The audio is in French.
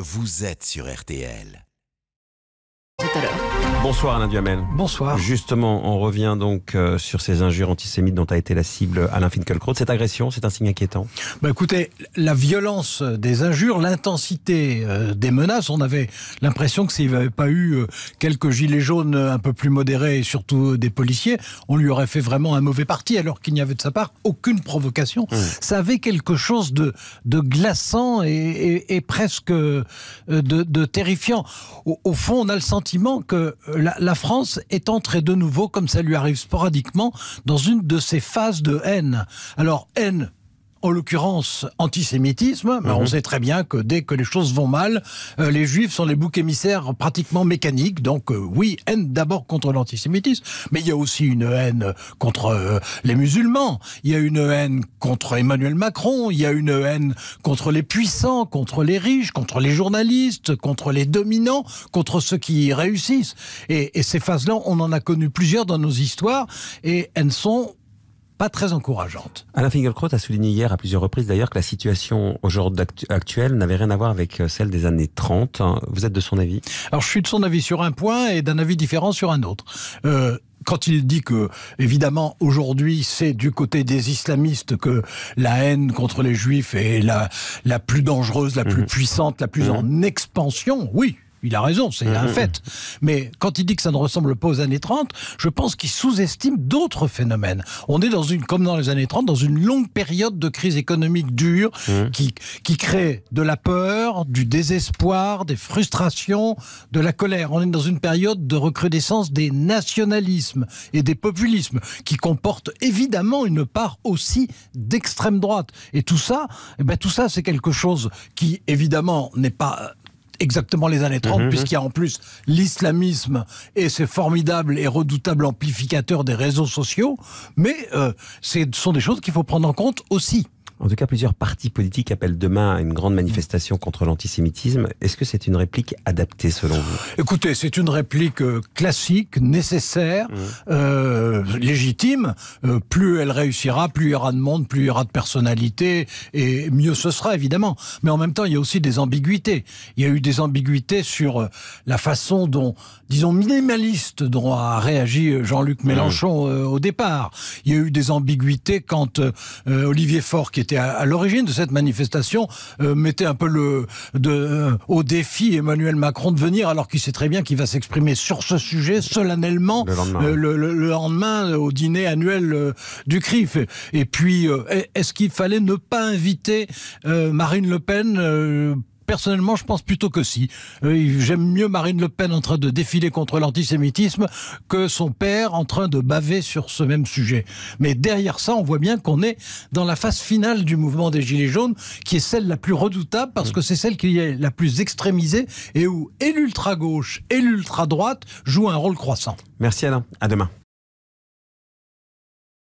Vous êtes sur RTL. Bonsoir Alain Duhamel. Bonsoir. Justement, on revient donc euh, sur ces injures antisémites dont a été la cible Alain Finkielkraut. Cette agression, c'est un signe inquiétant bah Écoutez, la violence euh, des injures, l'intensité euh, des menaces, on avait l'impression que s'il n'y avait pas eu quelques gilets jaunes un peu plus modérés et surtout des policiers, on lui aurait fait vraiment un mauvais parti alors qu'il n'y avait de sa part aucune provocation. Mmh. Ça avait quelque chose de, glaçant et, presque de, terrifiant. au fond, on a le sentiment que euh, la, la, France est entrée de nouveau, comme ça lui arrive sporadiquement, dans une de ces phases de haine. Alors, haine en l'occurrence antisémitisme, mais on mhm. sait très bien que dès que les choses vont mal, euh, les juifs sont les boucs émissaires pratiquement mécaniques. Donc euh, oui, haine d'abord contre l'antisémitisme, mais il y a aussi une haine contre euh, les musulmans, il y a une haine contre Emmanuel Macron, il y a une haine contre les puissants, contre les riches, contre les journalistes, contre les dominants, contre ceux qui réussissent. Et, et ces phases-là, on en a connu plusieurs dans nos histoires, et elles sont pas très encourageante. Alain Finkielkraut a souligné hier à plusieurs reprises d'ailleurs que la situation aujourd'hui actuelle n'avait rien à voir avec euh, celle des années 30. Hein, vous êtes de son avis Alors je suis de son avis sur un point et d'un avis différent sur un autre. Euh, quand il dit que, évidemment, aujourd'hui, c'est du côté des islamistes que la haine contre les juifs est la, la plus dangereuse, la plus mhm. puissante, la plus mhm. en expansion, oui, il a raison, c'est un mm-hmm. fait. Mais quand il dit que ça ne ressemble pas aux années 30, je pense qu'il sous-estime d'autres phénomènes. On est dans une, comme dans les années 30, dans une longue période de crise économique dure mm-hmm. qui, qui crée de la peur, du désespoir, des frustrations, de la colère. On est dans une période de recrudescence des nationalismes et des populismes qui comportent évidemment une part aussi d'extrême droite. Et tout ça, eh ben, tout ça, c'est quelque chose qui évidemment n'est pas exactement les années 30, mhm, puisqu'il y a en plus l'islamisme et ces formidables et redoutables amplificateurs des réseaux sociaux. Mais euh, ce sont des choses qu'il faut prendre en compte aussi. En tout cas, plusieurs partis politiques appellent demain à une grande manifestation contre l'antisémitisme. Est-ce que c'est une réplique adaptée selon vous Écoutez, c'est une réplique euh, classique, nécessaire, mmh. euh, légitime. Euh, plus elle réussira, plus il y aura de monde, plus il y aura de personnalité, et mieux ce sera évidemment. Mais en même temps, il y a aussi des ambiguïtés. Il y a eu des ambiguïtés sur la façon dont, disons, minimaliste dont a réagi Jean-Luc mmh. Mélenchon au départ. Il y a eu des ambiguïtés quand Olivier Faure, qui est à, l'origine de cette manifestation, euh, mettait un peu le, de, euh, au défi Emmanuel Macron de venir, alors qu'il sait très bien qu'il va s'exprimer sur ce sujet solennellement le lendemain, euh, le lendemain au dîner annuel du CRIF. Et puis, est-ce qu'il fallait ne pas inviter Marine Le Pen personnellement, je pense plutôt que si. Euh, j'aime mieux Marine Le Pen en train de défiler contre l'antisémitisme que son père en train de baver sur ce même sujet. Mais derrière ça, on voit bien qu'on est dans la phase finale du mouvement des Gilets jaunes, qui est celle la plus redoutable parce que c'est celle qui est la plus extrémisée et où et l'ultra-gauche et l'ultra-droite jouent un rôle croissant. Merci Alain, à demain.